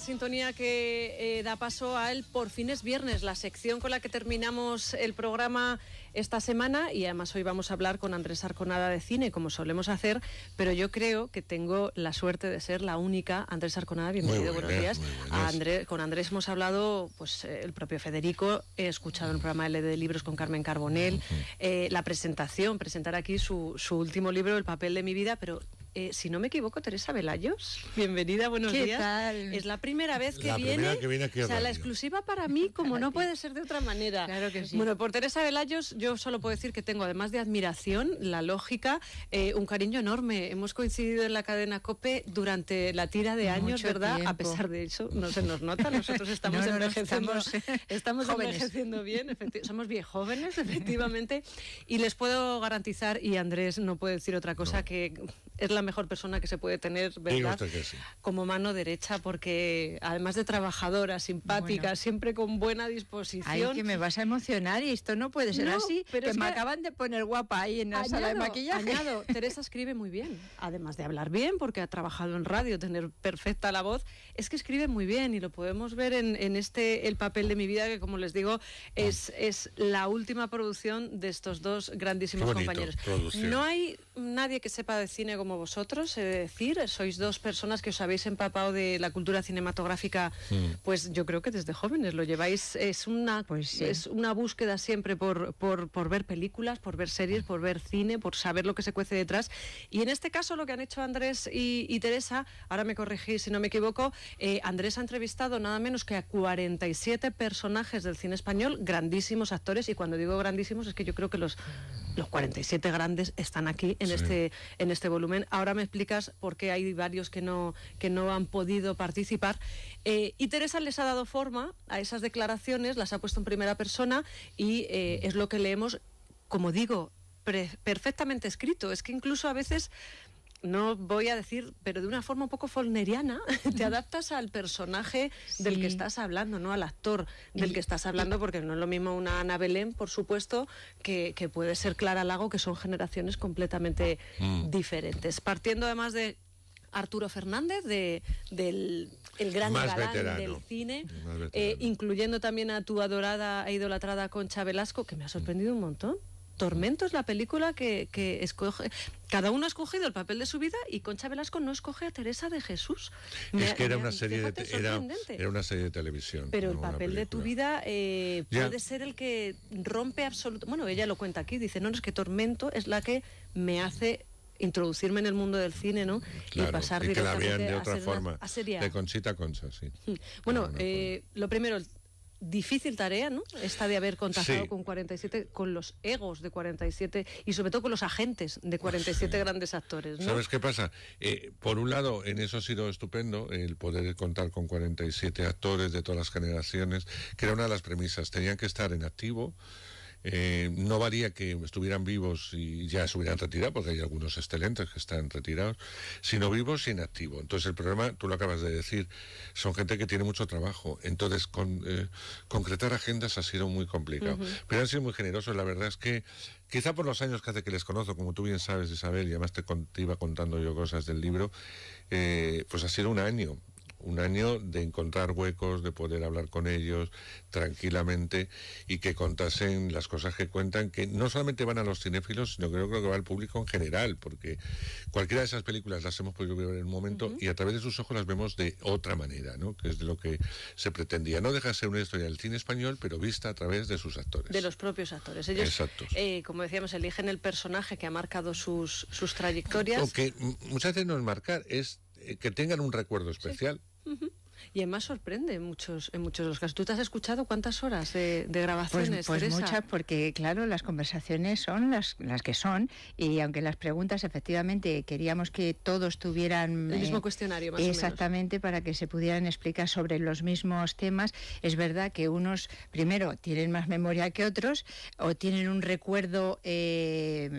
sintonía que eh, da paso a él Por fines viernes, la sección con la que terminamos el programa esta semana y además hoy vamos a hablar con Andrés Arconada de cine, como solemos hacer, pero yo creo que tengo la suerte de ser la única. Andrés Arconada, bienvenido, buenos días. Andrés, con Andrés hemos hablado, pues eh, el propio Federico, he escuchado el programa L de Libros con Carmen Carbonell, eh, la presentación, presentar aquí su, su último libro, El papel de mi vida, pero eh, si no me equivoco, Teresa Velayos. Bienvenida, buenos ¿Qué Tal? Es la primera vez que la viene. o sea, la exclusiva para mí, como no puede ser de otra manera. Claro que sí. Bueno, por Teresa Velayos, yo solo puedo decir que tengo, además de admiración, la lógica, eh, un cariño enorme. Hemos coincidido en la cadena COPE durante la tira de años, ¿verdad? A pesar de eso, no se nos nota. Nosotros estamos envejeciendo, estamos, eh, estamos envejeciendo bien. Somos bien jóvenes, efectivamente. Y les puedo garantizar, y Andrés no puede decir otra cosa, que es la mejor persona que se puede tener, ¿verdad? Como mano derecha, porque además de trabajadora, simpática, siempre con buena disposición. Ay, que me vas a emocionar y esto no puede ser así. Pero que me acaban de poner guapa ahí en la sala de maquillaje. Añado, Teresa escribe muy bien, además de hablar bien, porque ha trabajado en radio, tener perfecta la voz, es que escribe muy bien y lo podemos ver en, este El papel de mi vida, que como les digo, es, es la última producción de estos dos grandísimos compañeros. No hay nadie que sepa de cine como vosotros, es decir. Sois dos personas que os habéis empapado de la cultura cinematográfica, mm. pues yo creo que desde jóvenes lo lleváis. Es una, pues es una búsqueda siempre por, por, ver películas, por ver series, por ver cine, por saber lo que se cuece detrás. Y en este caso, lo que han hecho Andrés y, Teresa, ahora me corregís si no me equivoco, eh, Andrés ha entrevistado nada menos que a 47 personajes del cine español, grandísimos actores, y cuando digo grandísimos es que yo creo que los, los 47 grandes están aquí en, este, en este volumen. Ahora me explicas por qué hay varios que no, que no han podido participar. Eh, y Teresa les ha dado forma a esas declaraciones, las ha puesto en primera persona y eh, es lo que leemos, como digo, perfectamente escrito. Es que incluso a veces no voy a decir, pero de una forma un poco folneriana, te adaptas al personaje del que estás hablando, no al actor del que estás hablando, porque no es lo mismo una Ana Belén, por supuesto, que, puede ser Clara Lago, que son generaciones completamente mm. diferentes. Partiendo además de Arturo Fernández, del gran galán del cine, eh, incluyendo también a tu adorada e idolatrada Concha Velasco, que me ha sorprendido un montón. Tormento es la película que, escoge. Cada uno ha escogido el papel de su vida y Concha Velasco no escoge a Teresa de Jesús. es que era una serie de era, una serie de televisión. Pero el papel de tu vida eh, puede ser el que rompe absolutamente... Bueno, ella lo cuenta aquí, dice, no, no, es que Tormento es la que me hace introducirme en el mundo del cine, ¿no? y pasar que la de otra forma. de Conchita Concha, sí. Bueno, eh, lo primero, difícil tarea, ¿no? Esta de haber contagiado con 47, con los egos de 47 y sobre todo con los agentes de 47 grandes actores. ¿no? ¿Sabes qué pasa? Eh, por un lado, en eso ha sido estupendo el poder contar con 47 actores de todas las generaciones, que era una de las premisas. Tenían que estar en activo eh, no varía que estuvieran vivos y ya se hubieran retirado, porque hay algunos excelentes que están retirados, sino vivos y en Entonces el programa, tú lo acabas de decir, son gente que tiene mucho trabajo. Entonces con, eh, concretar agendas ha sido muy complicado. Pero han sido muy generosos, la verdad es que quizá por los años que hace que les conozco, como tú bien sabes Isabel, y además te, iba contando yo cosas del libro, eh, pues ha sido un año un año de encontrar huecos, de poder hablar con ellos tranquilamente y que contasen las cosas que cuentan, que no solamente van a los cinéfilos, sino que yo creo que va al público en general, porque cualquiera de esas películas las hemos podido ver en un momento y a través de sus ojos las vemos de otra manera, ¿no? que es de lo que se pretendía. No dejarse ser una historia del cine español, pero vista a través de sus actores. De los propios actores. Ellos, eh, como decíamos, eligen el personaje que ha marcado sus, sus trayectorias. que muchas veces no es marcar, es eh, que tengan un recuerdo especial. Mm-hmm. Y además sorprende en muchos, en muchos de los casos. ¿Tú te has escuchado cuántas horas de, de grabaciones? Pues, pues muchas, porque claro, las conversaciones son las, las que son y aunque las preguntas efectivamente queríamos que todos tuvieran... El mismo eh, cuestionario, más Exactamente, o menos. para que se pudieran explicar sobre los mismos temas. Es verdad que unos, primero, tienen más memoria que otros o tienen un recuerdo eh,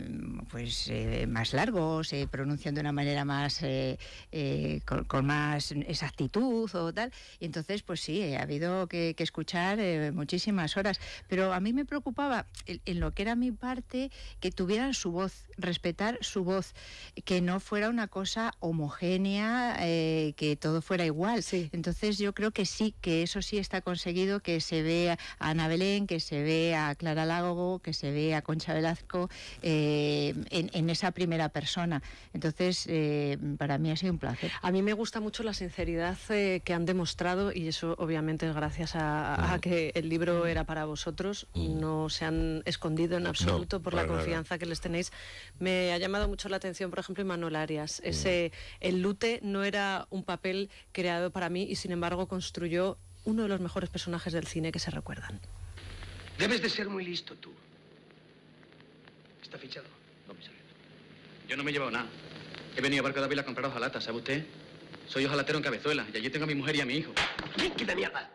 pues eh, más largo, se pronuncian de una manera más... Con, con, más exactitud o y entonces, pues sí, ha habido que, escuchar eh, muchísimas horas. Pero a mí me preocupaba, en, lo que era mi parte, que tuvieran su voz, respetar su voz, que no fuera una cosa homogénea, eh, que todo fuera igual. Entonces yo creo que sí, que eso sí está conseguido, que se vea a Ana Belén, que se vea a Clara Lago, que se vea a Concha Velasco eh, en, en, esa primera persona. Entonces, para mí ha sido un placer. A mí me gusta mucho la sinceridad que han demostrado, y eso obviamente es gracias a, que el libro era para vosotros, mm. no se han escondido en absoluto por la confianza que les tenéis. Me ha llamado mucho la atención, por ejemplo, Manuel Arias. Mm. Ese, El lute no era un papel creado para mí y sin embargo construyó uno de los mejores personajes del cine que se recuerdan. Debes de ser muy listo tú. ¿Está fichado? Yo no me he llevado nada. He venido a Barca de Ávila a comprar hojalatas, ¿sabe usted? Soy ojalatero en Cabezuela y allí tengo a mi mujer y a mi hijo. ¡Qué de mierda!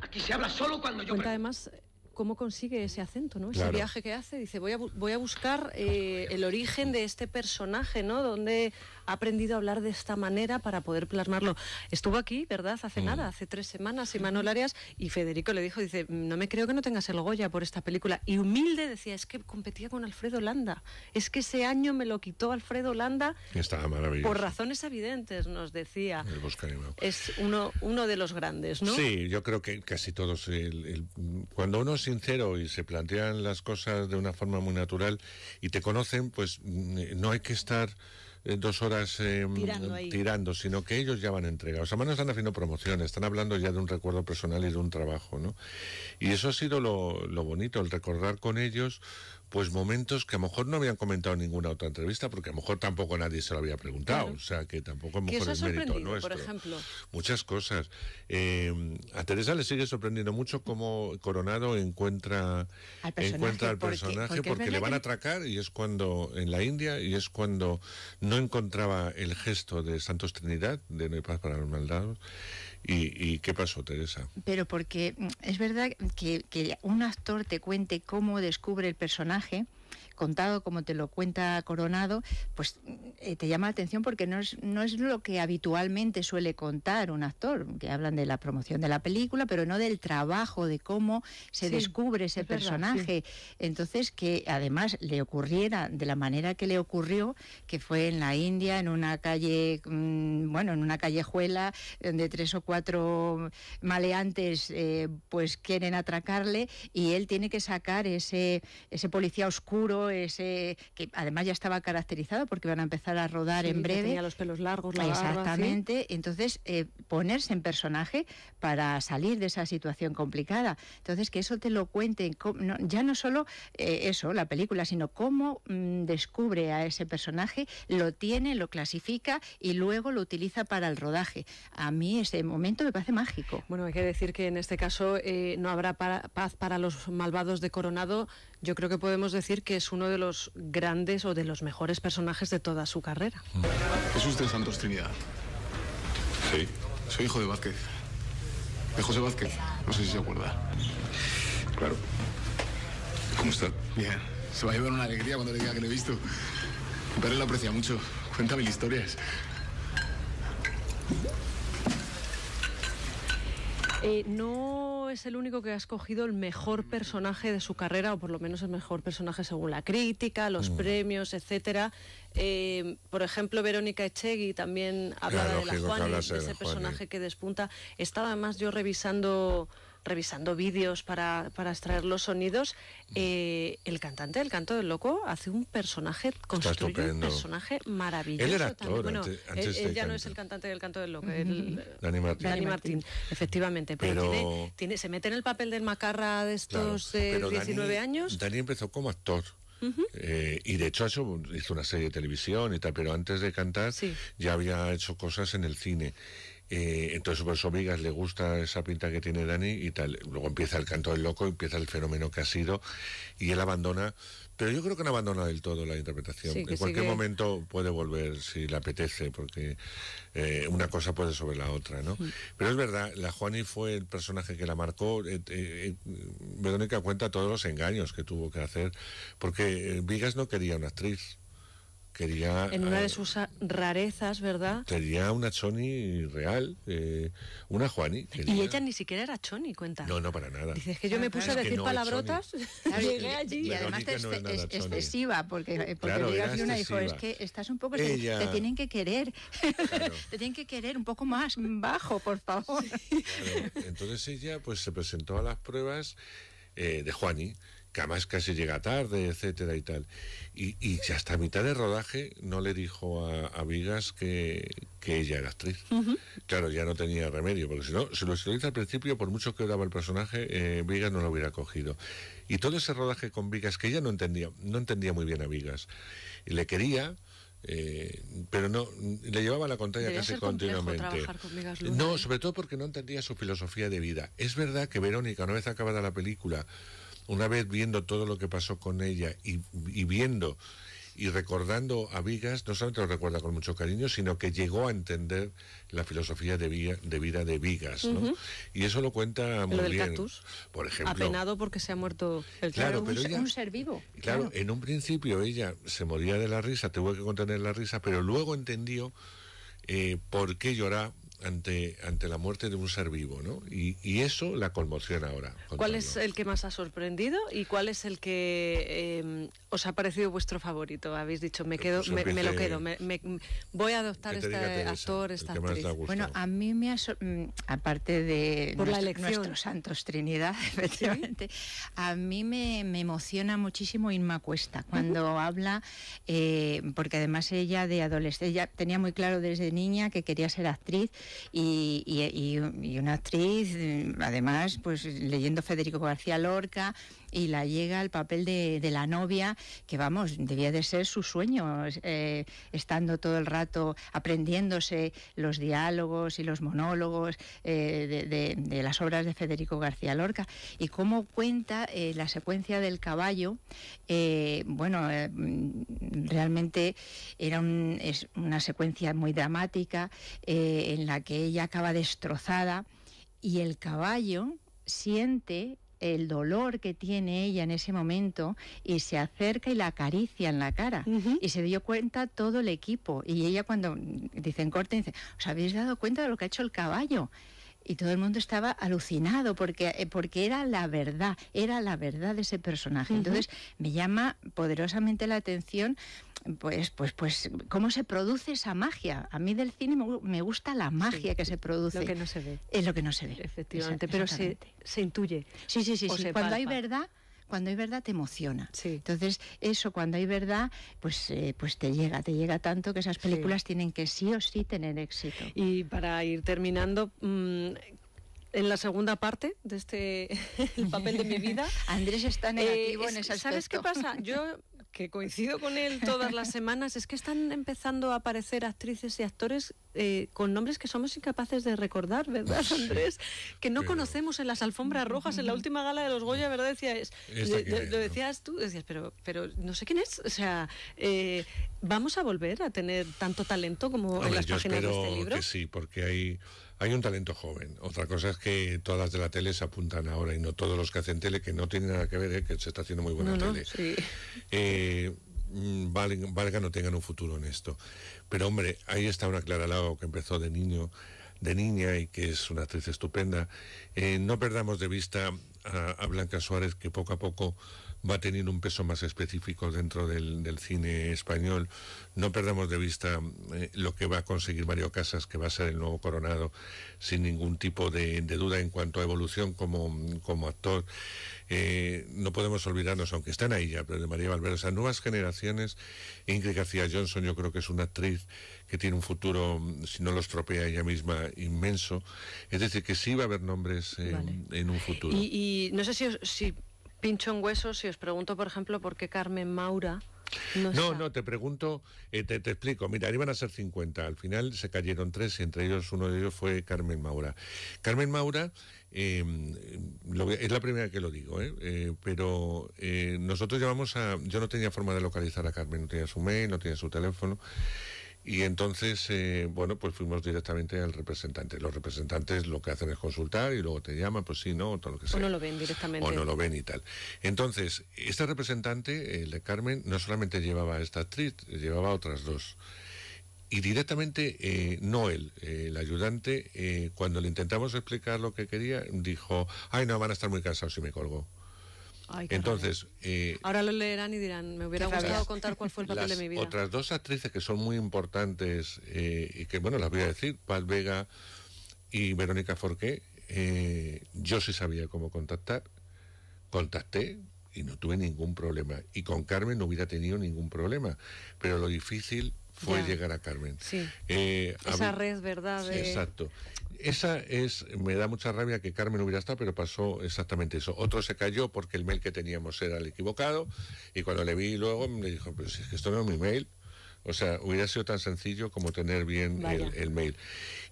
Aquí se habla solo cuando yo... Cuenta además eh, cómo consigue ese acento, ¿no? Ese viaje que hace, dice, voy a, voy a buscar eh, el origen de este personaje, ¿no? Donde ha aprendido a hablar de esta manera para poder plasmarlo. Estuvo aquí, ¿verdad? Hace mm. nada, hace tres semanas, Emanuel Arias, y Federico le dijo, dice, no me creo que no tengas el Goya por esta película. Y humilde decía, es que competía con Alfredo Landa. Es que ese año me lo quitó Alfredo Landa. Estaba maravilloso. Por razones evidentes, nos decía. El Es uno, de los grandes, ¿no? Sí, yo creo que casi todos. cuando uno es sincero y se plantean las cosas de una forma muy natural y te conocen, pues mm, no hay que estar eh, dos horas eh, mm, tirando, sino que ellos ya van entregados. Además no están haciendo promociones, están hablando ya de un recuerdo personal y de un trabajo, ¿no? Y eso ha sido lo, lo bonito, el recordar con ellos pues momentos que a lo mejor no habían comentado en ninguna otra entrevista, porque a lo mejor tampoco nadie se lo había preguntado. O sea, que tampoco mejor es mérito nuestro. Por ejemplo. Muchas cosas. Eh, a Teresa le sigue sorprendiendo mucho cómo Coronado encuentra al personaje, encuentra al personaje porque, porque le van a atracar y es cuando, en la India, y es cuando no encontraba el gesto de Santos Trinidad, de No hay paz para los maldados. ¿Y, qué pasó, Teresa? Pero porque mm, es verdad que un actor te cuente cómo descubre el personaje, contado como te lo cuenta Coronado, pues eh, te llama la atención porque no es, no es lo que habitualmente suele contar un actor, que hablan de la promoción de la película, pero no del trabajo, de cómo se descubre ese personaje. Entonces, que además le ocurriera de la manera que le ocurrió, que fue en la India, en una calle, mm, bueno, en una callejuela donde tres o cuatro maleantes eh, pues quieren atracarle y él tiene que sacar ese, ese policía oscuro ese que además ya estaba caracterizado porque van a empezar a rodar en breve. Tenía los pelos largos, la Exactamente. Entonces, eh, ponerse en personaje para salir de esa situación complicada. Entonces, que eso te lo cuente, ya no solo eh, eso, la película, sino cómo mm, descubre a ese personaje, lo tiene, lo clasifica y luego lo utiliza para el rodaje. A mí ese momento me parece mágico. Bueno, hay que decir que en este caso eh, no habrá paz para los malvados de Coronado yo creo que podemos decir que es uno de los grandes o de los mejores personajes de toda su carrera. Mm. ¿Es usted Santos Trinidad? Sí. Soy hijo de Vázquez. De José Vázquez. No sé si se acuerda. Claro. ¿Cómo está? Bien. Se va a llevar una alegría cuando le diga que lo he visto. Mi padre lo aprecia mucho. Cuenta mil historias. Eh, no es el único que ha escogido el mejor mm. personaje de su carrera, o por lo menos el mejor personaje según la crítica, los mm. premios, etcétera. Eh, por ejemplo, Verónica Echegui también hablaba de la Juani, ese personaje que despunta. Estaba además yo revisando revisando vídeos para, para extraer los sonidos, mm. eh, el cantante del Canto del Loco hace un personaje, construye un personaje maravilloso. Él bueno, él, ya no es el cantante del Canto del Loco, Dani eh, Martín. efectivamente, pero, Tiene, se mete en el papel del macarra de estos 19 eh, años. Dani empezó como actor. y de hecho hizo, hizo una serie de televisión y tal, pero antes de cantar ya había hecho cosas en el cine. Eh, entonces, eso Vigas le gusta esa pinta que tiene Dani y tal. Luego empieza el canto del loco, empieza el fenómeno que ha sido y él abandona. Pero yo creo que no abandona del todo la interpretación. en cualquier momento puede volver si le apetece, porque eh, una cosa puede sobre la otra, ¿no? Pero es verdad, la Juani fue el personaje que la marcó. Eh, eh, Verónica cuenta todos los engaños que tuvo que hacer, porque Vigas no quería una actriz Quería, en una de eh, sus rarezas, ¿verdad? Tenía una Choni real, eh, una Juani. Y ella ni siquiera era Choni, cuenta. No, no, para nada. Dices que yo me puse a decir palabrotas, llegué Y además es, excesiva, porque, porque claro, digas una y dijo, es que estás un poco... Ella... Te tienen que querer, te tienen que querer un poco más bajo, por favor. Entonces ella pues se presentó a las pruebas eh, de Juani que además casi llega tarde, etcétera y tal. Y, y hasta mitad de rodaje no le dijo a, Vigas que, que, ella era actriz. Claro, ya no tenía remedio, porque si no, si lo hizo al principio, por mucho que oraba el personaje, eh, Vigas no lo hubiera cogido. Y todo ese rodaje con Vigas, que ella no entendía, no entendía muy bien a Vigas. le quería, eh, pero no le llevaba la contraria casi continuamente. no, ¿eh? sobre todo porque no entendía su filosofía de vida. Es verdad que Verónica, una vez acabada la película, una vez viendo todo lo que pasó con ella y, viendo y recordando a Vigas, no solamente lo recuerda con mucho cariño, sino que llegó a entender la filosofía de, vida de Vigas, ¿no? Y eso lo cuenta muy bien. por ejemplo. Apenado porque se ha muerto el claro, pero un, un, ser vivo. Claro, en un principio ella se moría de la risa, tuvo que contener la risa, pero luego entendió eh, por qué llorar, ante, ante la muerte de un ser vivo, ¿no? Y, y eso la conmociona ahora. ¿Cuál es el que más ha sorprendido y cuál es el que em, os ha parecido vuestro favorito? Habéis dicho, me pues quedo, me, lo quedo, voy a adoptar este actor, esta actriz. Bueno, a mí me ha mm, aparte de la nuestros santos Trinidad, efectivamente, a mí me, emociona muchísimo Inma Cuesta cuando habla, eh, porque además ella de adolescente, ella tenía muy claro desde niña que quería ser actriz y, y, una actriz, eh, además, pues leyendo Federico García Lorca, y la llega al papel de, la novia, que vamos, debía de ser su sueño, eh, estando todo el rato aprendiéndose los diálogos y los monólogos eh, de, las obras de Federico García Lorca. Y cómo cuenta eh, la secuencia del caballo, bueno, realmente era es una secuencia muy dramática en la que ella acaba destrozada y el caballo siente el dolor que tiene ella en ese momento y se acerca y la acaricia en la cara. Y se dio cuenta todo el equipo. Y ella cuando dicen corte, dice, ¿os habéis dado cuenta de lo que ha hecho el caballo? y todo el mundo estaba alucinado porque, eh, porque era la verdad, era la verdad de ese personaje. Entonces me llama poderosamente la atención pues, pues, pues, cómo se produce esa magia. A mí del cine me, gusta la magia que se produce. Lo que no se ve. Es lo que no se ve. Efectivamente, pero se, intuye. Sí, sí, sí. Cuando hay verdad, cuando hay verdad te emociona. Entonces, eso cuando hay verdad, pues, eh, pues te llega, te llega tanto que esas películas tienen que sí o sí tener éxito. Y para ir terminando, mm, en la segunda parte de este papel de mi vida. Andrés está eh, negativo en esa ¿Sabes qué pasa? Yo que coincido con él todas las semanas, es que están empezando a aparecer actrices y actores eh, con nombres que somos incapaces de recordar, ¿verdad, Andrés? Que no conocemos en las alfombras rojas, en la última gala de los Goya, ¿verdad? Decías, lo, decías tú, decías, pero, pero no sé quién es. O sea, eh, ¿vamos a volver a tener tanto talento como en las páginas de este libro? Que sí, porque hay hay un talento joven. Otra cosa es que todas las de la tele se apuntan ahora y no todos los que hacen tele, que no tienen nada que ver, ¿eh? que se está haciendo muy buena tele. Eh, mm, no, tengan un futuro en esto. Pero hombre, ahí está una Clara Lago que empezó de niño, de niña y que es una actriz estupenda. Eh, no perdamos de vista a, Blanca Suárez, que poco a poco va a tener un peso más específico dentro del, cine español. No perdamos de vista eh, lo que va a conseguir Mario Casas, que va a ser el nuevo coronado, sin ningún tipo de, duda en cuanto a evolución como, actor. Eh, no podemos olvidarnos, aunque están ahí ya, pero de María Valverde, o nuevas generaciones. Ingrid García Johnson, yo creo que es una actriz que tiene un futuro, si no lo estropea ella misma, inmenso. Es decir, que sí va a haber nombres en, un futuro. Y, no sé si, si pincho en huesos si os pregunto, por ejemplo, por qué Carmen Maura... No, no, te pregunto, eh, te, explico. Mira, iban a ser 50. Al final se cayeron tres y entre ellos uno de ellos fue Carmen Maura. Carmen Maura, em, es la primera que lo digo, ¿eh? Eh, pero nosotros llevamos a... Yo no tenía forma de localizar a Carmen, no tenía su mail, no tenía su teléfono. Y entonces, eh, bueno, pues fuimos directamente al representante. Los representantes lo que hacen es consultar y luego te llaman, pues sí, no, todo lo que sea. O no lo ven directamente. O no lo ven y tal. Entonces, este representante, el de Carmen, no solamente llevaba esta actriz, llevaba otras dos. Y directamente eh, Noel, el ayudante, eh, cuando le intentamos explicar lo que quería, dijo, ay no, van a estar muy cansados y me colgo. Entonces. Eh, Ahora lo leerán y dirán, me hubiera gustado contar cuál fue el papel de mi vida. Otras dos actrices que son muy importantes eh, y que, bueno, las voy a decir, Paz Vega y Verónica Forqué, eh, yo sí sabía cómo contactar. Contacté y no tuve ningún problema. Y con Carmen no hubiera tenido ningún problema. Pero lo difícil fue llegar a Carmen. Sí. Esa red, ¿verdad? Exacto esa es, me da mucha rabia que Carmen hubiera estado, pero pasó exactamente eso. Otro se cayó porque el mail que teníamos era el equivocado y cuando le vi luego me dijo, pues es que esto no es mi mail. O sea, hubiera sido tan sencillo como tener bien el, mail.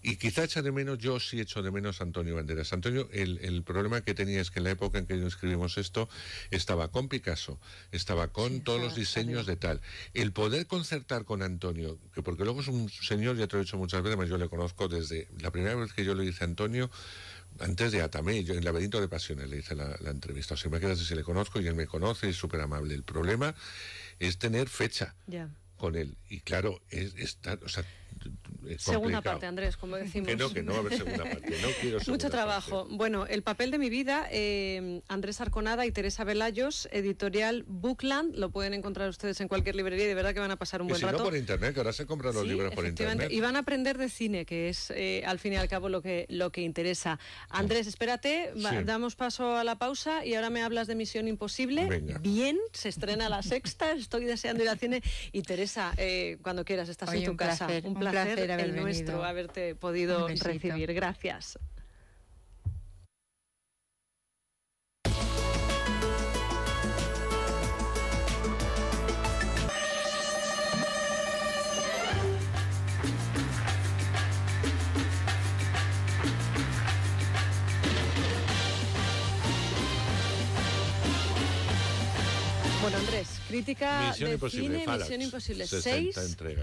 Y quizá echa de menos, yo sí echo de menos a Antonio Banderas. Antonio, el, problema que tenía es que en la época en que yo escribimos esto, estaba con Picasso, estaba con todos los diseños de tal. El poder concertar con Antonio, que porque luego es un señor, ya te lo he dicho muchas veces, yo le conozco desde la primera vez que yo le hice a Antonio, antes de Atame yo en Laberinto de Pasiones le hice la, entrevista. O sea, me quedas si le conozco y él me conoce, Y es súper amable. El problema es tener fecha con él. Y claro, es, es o sea, segunda parte, Andrés, como decimos. Que que no a haber segunda parte. Mucho trabajo. Bueno, el papel de mi vida, eh, Andrés Arconada y Teresa Velayos, editorial Bookland. Lo pueden encontrar ustedes en cualquier librería de verdad que van a pasar un buen rato. No por internet, ahora se compran los libros por internet. Y van a aprender de cine, que es eh, al fin y al cabo lo que, lo que interesa. Andrés, espérate, damos paso a la pausa y ahora me hablas de Misión Imposible. Bien, se estrena la sexta, estoy deseando ir al cine. Y Teresa, eh, cuando quieras, estás en tu casa. Un placer el nuestro, haberte podido recibir. Gracias. Bueno, Andrés, crítica Misión de imposible, cine, Misión Imposible 6.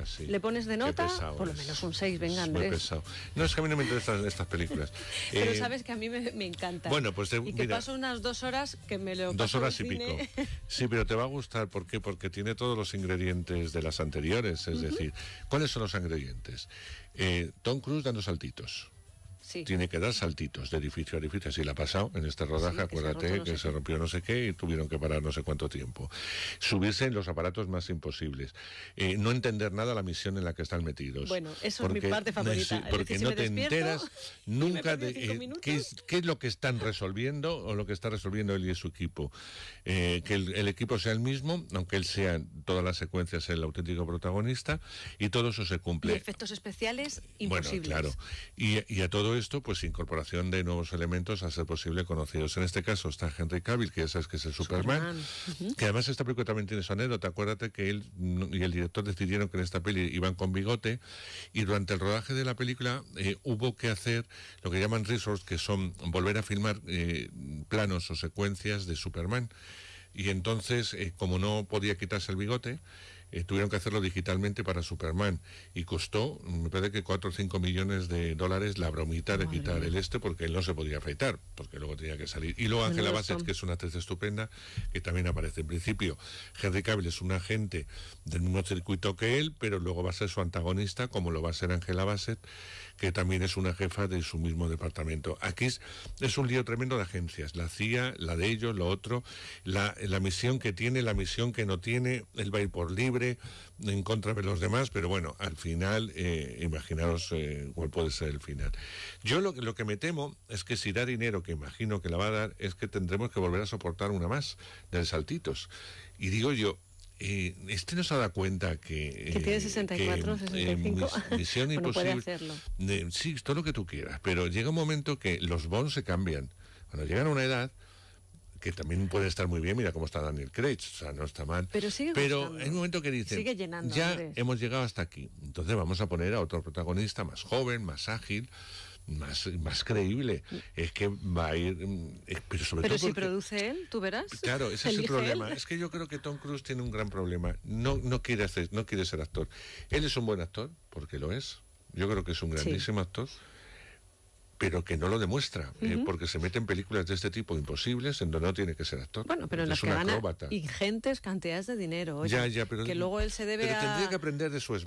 sí. ¿Le pones de nota? Por lo menos un 6, venga, Andrés. No, es que a mí no me interesan estas películas. Pero eh, sabes que a mí me, me encanta. Bueno, pues te, que paso unas dos horas que me lo Dos horas y pico. Sí, pero te va a gustar, ¿por qué? Porque tiene todos los ingredientes de las anteriores. Es decir, ¿cuáles son los ingredientes? Eh, Tom Cruise dando saltitos. Tiene que dar saltitos de edificio a edificio. Así la ha pasado en esta rodaja... acuérdate que, se, rompió no sé qué y tuvieron que parar no sé cuánto tiempo. Subirse en los aparatos más imposibles. Eh, no entender nada la misión en la que están metidos. Bueno, eso porque, es mi parte favorita. No, porque no te enteras nunca de eh, qué, es, lo que están resolviendo o lo que está resolviendo él y su equipo. Eh, que el, equipo sea el mismo, aunque él sea todas las secuencias el auténtico protagonista y todo eso se cumple. efectos especiales imposibles. Bueno, claro. Y, y a todo esto, pues incorporación de nuevos elementos a ser posible conocidos. En este caso está Henry Cavill, que ya sabes que es el Superman, que además esta película también tiene su anécdota. Acuérdate que él y el director decidieron que en esta peli iban con bigote y durante el rodaje de la película eh, hubo que hacer lo que llaman resorts, que son volver a filmar eh, planos o secuencias de Superman. Y entonces, eh, como no podía quitarse el bigote, eh, tuvieron que hacerlo digitalmente para Superman y costó, me parece que 4 o 5 millones de dólares la bromita de quitar el este porque él no se podía afeitar, porque luego tenía que salir. Y luego Ángela Bassett, que es una actriz estupenda, que también aparece. En principio, Henry Cable es un agente del mismo circuito que él, pero luego va a ser su antagonista, como lo va a ser Ángela Bassett, que también es una jefa de su mismo departamento. Aquí es, un lío tremendo de agencias, la CIA, la de ellos, lo otro, la, la misión que tiene, la misión que no tiene, él va a ir por libre en contra de los demás, pero bueno, al final, eh, imaginaros eh, cuál puede ser el final. Yo lo, lo que me temo es que si da dinero, que imagino que la va a dar, es que tendremos que volver a soportar una más de Saltitos. Y digo yo, eh, este no se ha dado cuenta que... Eh, que tiene 64, 65. Eh, imposible. sí, todo lo que tú quieras, pero llega un momento que los bonos se cambian. Cuando llegan a una edad, que también puede estar muy bien, mira cómo está Daniel Craig, o sea, no está mal. Pero sigue Pero en un momento que dice, ya hemos llegado hasta aquí, entonces vamos a poner a otro protagonista más joven, más ágil, más, más creíble. Mm. Es que va a ir. Mm, eh, pero si produce él, tú verás. Claro, ese es el problema. Es que yo creo que Tom Cruise tiene un gran problema. No, no, quiere hacer, no quiere ser actor. Él es un buen actor, porque lo es. Yo creo que es un grandísimo actor pero que no lo demuestra, eh, porque se mete en películas de este tipo imposibles en donde no tiene que ser actor. Bueno, pero en las que gana ingentes cantidades de dinero. ya, ya, pero, que luego él se debe pero tendría que aprender de su ex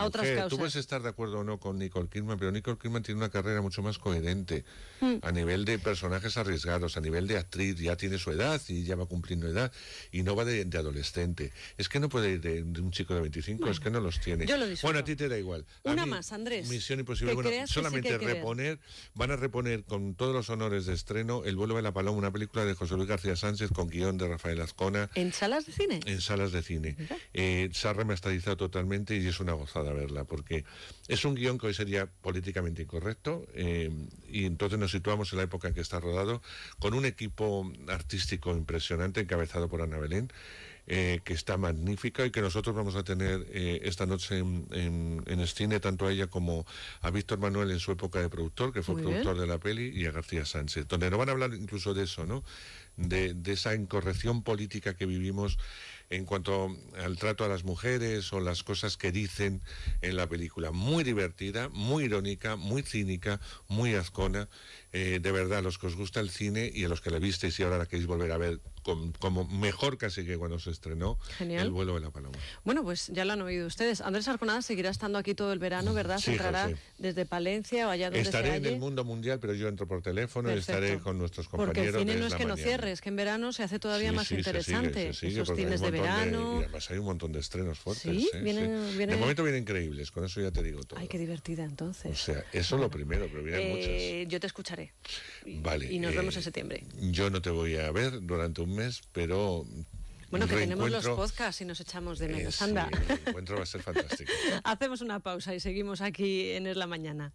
Tú puedes estar de acuerdo o no con Nicole Kidman, pero Nicole Kidman tiene una carrera mucho más coherente mm. a nivel de personajes arriesgados, a nivel de actriz, ya tiene su edad y ya va cumpliendo edad y no va de, adolescente. Es que no puede ir de, un chico de 25, es que no los tiene. Yo lo bueno, a ti te da igual. una más, Andrés. Misión imposible. Bueno, solamente reponer, van a reponer con todos los honores de estreno El vuelo de la paloma, una película de José Luis García Sánchez con guión de Rafael Azcona. ¿En salas de cine? En salas de cine. Eh, se ha remasterizado totalmente y es una gozada verla, porque es un guión que hoy sería políticamente incorrecto eh, y entonces nos situamos en la época en que está rodado con un equipo artístico impresionante encabezado por Ana Belén. Eh, que está magnífica y que nosotros vamos a tener eh, esta noche en, el cine, tanto a ella como a Víctor Manuel en su época de productor, que fue productor de la peli, y a García Sánchez, donde nos van a hablar incluso de eso, ¿no? De, de esa incorrección política que vivimos en cuanto al trato a las mujeres o las cosas que dicen en la película. Muy divertida, muy irónica, muy cínica, muy azcona eh, de verdad, los que os gusta el cine y a los que la visteis y ahora la queréis volver a ver como mejor casi que cuando se estrenó El vuelo de la paloma. Bueno, pues ya lo han oído ustedes. Andrés Arconada seguirá estando aquí todo el verano, ¿verdad? Sí, entrará desde Palencia o allá donde Estaré en el mundo mundial, pero yo entro por teléfono y estaré con nuestros compañeros. Porque el cine no es que no cierre, es que en verano se hace todavía más interesante. Se cines de verano. además hay un montón de estrenos fuertes. Sí, vienen, ¿eh? vienen... De momento vienen increíbles, con eso ya te digo todo. Ay, qué divertida entonces. O sea, eso es lo primero, pero vienen eh, muchas. Yo te escucharé y, nos vemos en eh, septiembre. Yo no te voy a ver durante un mes, pero bueno, que tenemos los podcasts y nos echamos de menos. el encuentro va a ser fantástico. Hacemos una pausa y seguimos aquí en Es la Mañana.